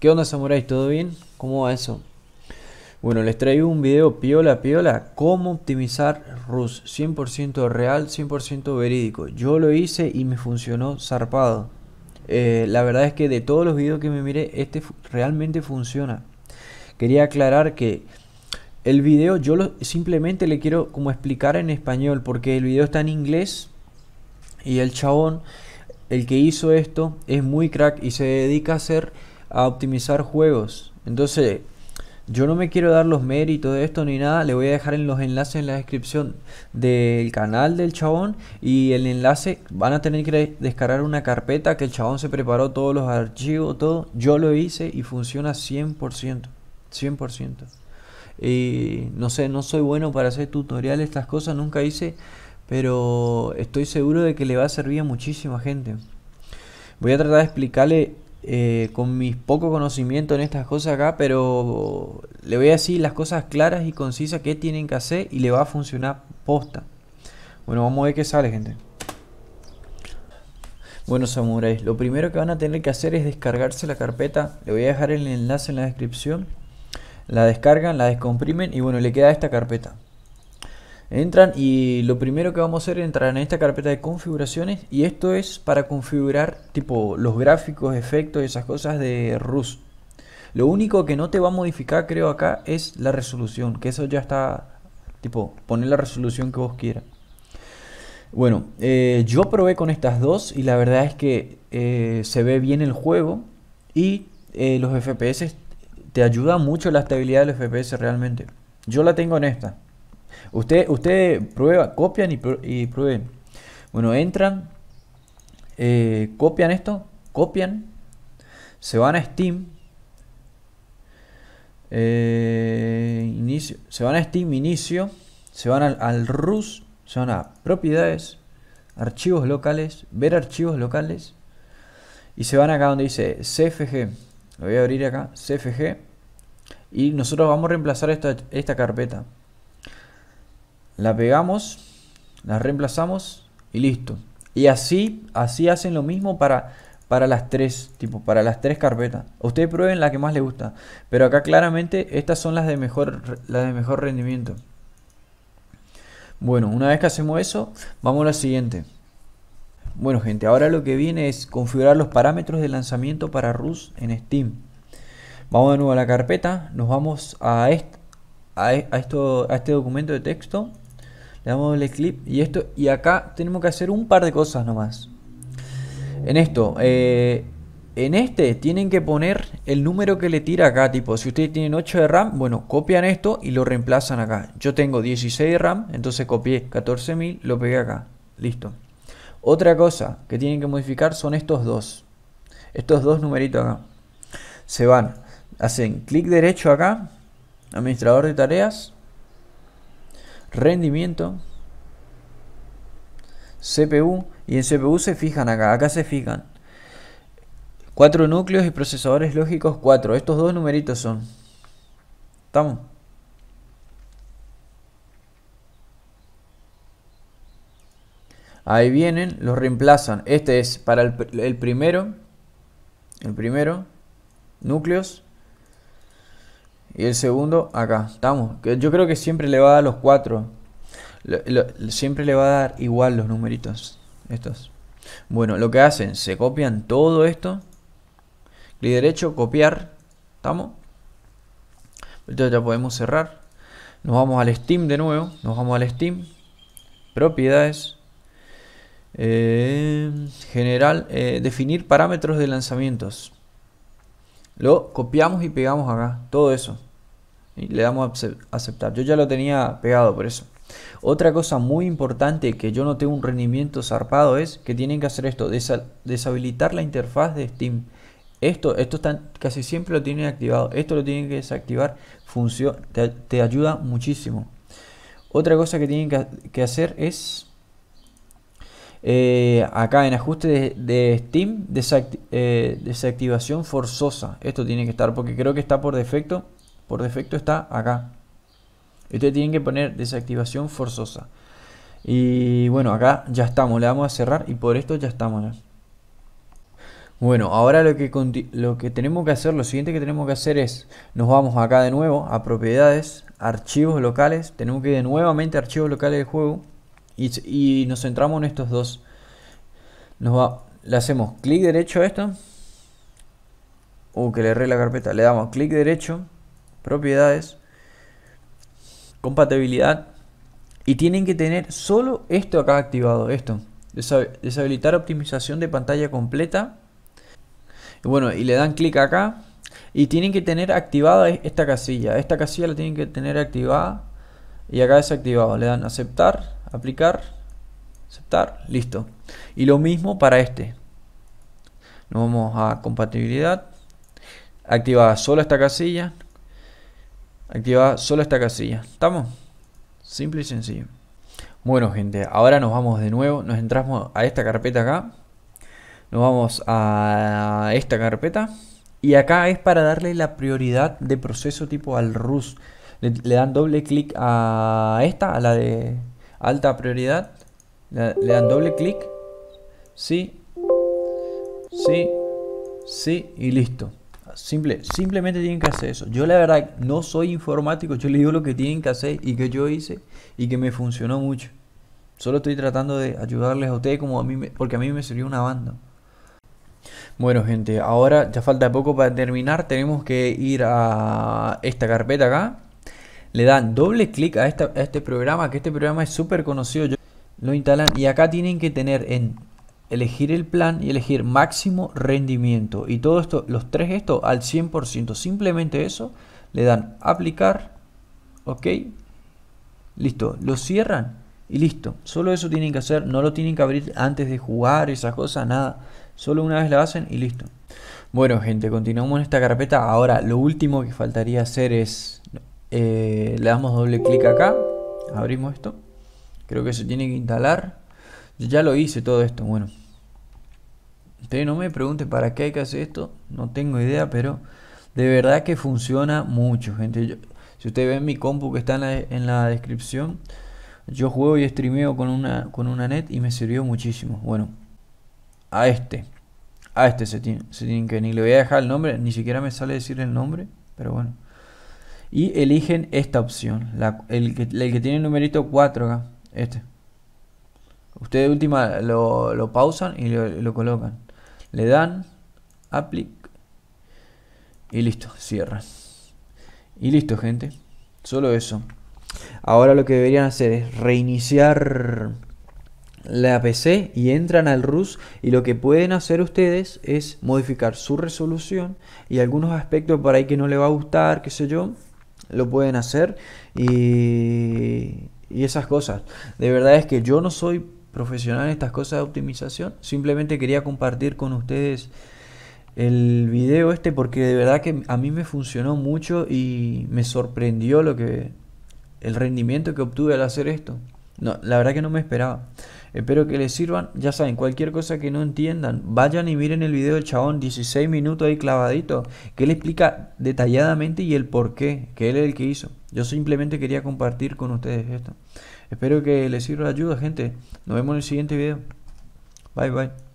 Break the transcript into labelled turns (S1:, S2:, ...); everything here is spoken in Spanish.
S1: ¿Qué onda samuráis? ¿Todo bien? ¿Cómo va eso? Bueno, les traigo un video piola piola, cómo optimizar RUS, 100% real, 100% verídico. Yo lo hice y me funcionó zarpado. Eh, la verdad es que de todos los videos que me miré, este realmente funciona. Quería aclarar que el video yo lo, simplemente le quiero como explicar en español, porque el video está en inglés y el chabón, el que hizo esto, es muy crack y se dedica a hacer a optimizar juegos. Entonces, yo no me quiero dar los méritos de esto ni nada, le voy a dejar en los enlaces en la descripción del canal del chabón y el enlace van a tener que descargar una carpeta que el chabón se preparó todos los archivos, todo. Yo lo hice y funciona 100%, 100%. Y no sé, no soy bueno para hacer tutoriales, estas cosas nunca hice, pero estoy seguro de que le va a servir a muchísima gente. Voy a tratar de explicarle eh, con mis poco conocimiento en estas cosas acá, pero le voy a decir las cosas claras y concisas que tienen que hacer y le va a funcionar posta. Bueno, vamos a ver qué sale, gente. Bueno, samuráis, lo primero que van a tener que hacer es descargarse la carpeta. Le voy a dejar el enlace en la descripción. La descargan, la descomprimen y bueno, le queda esta carpeta. Entran y lo primero que vamos a hacer es entrar en esta carpeta de configuraciones y esto es para configurar tipo los gráficos, efectos, y esas cosas de RUS. Lo único que no te va a modificar creo acá es la resolución, que eso ya está tipo poner la resolución que vos quieras. Bueno, eh, yo probé con estas dos y la verdad es que eh, se ve bien el juego y eh, los FPS te ayuda mucho la estabilidad de los FPS realmente. Yo la tengo en esta, Usted, usted prueba, copian y, prueben. Bueno, entran, eh, copian esto, copian, se van a Steam. Eh, inicio, se van a Steam inicio, se van al, RUS, se van a propiedades, archivos locales, ver archivos locales y se van acá donde dice CFG. Lo voy a abrir acá, CFG. Y nosotros vamos a reemplazar esta carpeta la pegamos, la reemplazamos y listo. Y así, así hacen lo mismo para, para las tres, tipo, para las tres carpetas. Ustedes prueben la que más les gusta. Pero acá claramente estas son las de mejor, de mejor rendimiento. Bueno, una vez que hacemos eso, vamos a la siguiente. Bueno gente, ahora lo que viene es configurar los parámetros de lanzamiento para RUS en Steam. Vamos de nuevo a la carpeta, nos vamos a, esto, a este documento de texto le damos el clip y esto. Y acá tenemos que hacer un par de cosas nomás. En esto, eh, en este tienen que poner el número que le tira acá. Tipo, si ustedes tienen 8 de RAM, bueno, copian esto y lo reemplazan acá. Yo tengo 16 de RAM, entonces copié 14.000, lo pegué acá. Listo. Otra cosa que tienen que modificar son estos dos. Estos dos numeritos acá. Se van. Hacen clic derecho acá. Administrador de tareas rendimiento, CPU y en CPU se fijan acá, acá se fijan. Cuatro núcleos y procesadores lógicos 4. Estos dos numeritos son. ¿Estamos? Ahí vienen, los reemplazan. Este es para el, el primero. El primero. Núcleos. Y el segundo, acá. Estamos. Yo creo que siempre le va a dar los cuatro. siempre le va a dar igual los numeritos. Estos. Bueno, lo que hacen, se copian todo esto. Clic derecho, copiar. ¿Estamos? Entonces ya podemos cerrar. Nos vamos al Steam de nuevo. Nos vamos al Steam. Propiedades. Eh, general. Eh, definir parámetros de lanzamientos lo copiamos y pegamos acá todo eso. Y le damos a aceptar. Yo ya lo tenía pegado por eso. Otra cosa muy importante que yo no tengo un rendimiento zarpado es que tienen que hacer esto, deshabilitar la interfaz de Steam. Esto, esto está, casi siempre lo tienen activado. Esto lo tienen que desactivar. Función, te, ayuda muchísimo. Otra cosa que tienen que hacer es eh, acá en ajuste de, Steam, eh, desactivación forzosa. Esto tiene que estar porque creo que está por defecto. Por defecto está acá. Ustedes tienen que poner desactivación forzosa. Y bueno, acá ya estamos. Le vamos a cerrar y por esto ya estamos. Bueno, ahora lo que, lo que tenemos que hacer, lo siguiente que tenemos que hacer es, nos vamos acá de nuevo a propiedades, archivos locales, tenemos que ir nuevamente a archivos locales del juego, y, nos centramos en estos dos. Nos va, le hacemos clic derecho a esto. o uh, que le erré la carpeta. Le damos clic derecho, propiedades, compatibilidad. Y tienen que tener solo esto acá activado, esto. Deshabilitar optimización de pantalla completa. bueno, y le dan clic acá. Y tienen que tener activada e, esta casilla. Esta casilla la tienen que tener activada y acá desactivado. Le dan aceptar, aplicar, aceptar, listo. Y lo mismo para este. Nos vamos a compatibilidad. Activa solo esta casilla. Activa solo esta casilla. ¿Estamos? Simple y sencillo. Bueno gente, ahora nos vamos de nuevo. Nos entramos a esta carpeta acá. Nos vamos a esta carpeta. Y acá es para darle la prioridad de proceso tipo al RUS le, dan doble clic a esta, a la de alta prioridad. Le, dan doble clic. Sí. Sí. Sí. Y listo. Simple, simplemente tienen que hacer eso. Yo la verdad no soy informático, yo les digo lo que tienen que hacer y que yo hice y que me funcionó mucho. Solo estoy tratando de ayudarles a ustedes como a mí, porque a mí me sirvió una banda. Bueno gente, ahora ya falta poco para terminar, tenemos que ir a esta carpeta acá le dan doble clic a, este programa, que este programa es súper conocido. Yo, lo instalan y acá tienen que tener en elegir el plan y elegir máximo rendimiento. Y todo esto, los tres esto al 100%. Simplemente eso, le dan aplicar, ok, listo, lo cierran y listo. Solo eso tienen que hacer, no lo tienen que abrir antes de jugar, esas cosas, nada. Solo una vez la hacen y listo. Bueno gente, continuamos en esta carpeta. Ahora lo último que faltaría hacer es eh, le damos doble clic acá, abrimos esto, creo que se tiene que instalar, ya lo hice todo esto, bueno, ustedes no me pregunten para qué hay que hacer esto, no tengo idea, pero de verdad que funciona mucho, gente, Yo, si ustedes ven mi compu que está en la, descripción, yo juego y streameo con una, con una net y me sirvió muchísimo. Bueno, a este. A este se, tiene, que ni Le voy a dejar el nombre. Ni siquiera me sale decir el nombre. Pero bueno y eligen esta opción, el, que, tiene el numerito 4 acá, este. Ustedes última lo, pausan y lo, colocan. Le dan applic y listo, cierran. Y listo, gente. Solo eso. Ahora lo que deberían hacer es reiniciar la PC y entran al RUS y lo que pueden hacer ustedes es modificar su resolución y algunos aspectos por ahí que no le va a gustar, qué sé yo, lo pueden hacer y, y esas cosas. De verdad es que yo no soy profesional en estas cosas de optimización, simplemente quería compartir con ustedes el video este porque de verdad que a mí me funcionó mucho y me sorprendió lo que el rendimiento que obtuve al hacer esto. No, la verdad que no me esperaba. Espero que les sirvan. Ya saben, cualquier cosa que no entiendan, vayan y miren el video del chabón, 16 minutos ahí clavadito, que él explica detalladamente y el por qué, que él es el que hizo. Yo simplemente quería compartir con ustedes esto. Espero que les sirva de ayuda, gente. Nos vemos en el siguiente video. Bye, bye.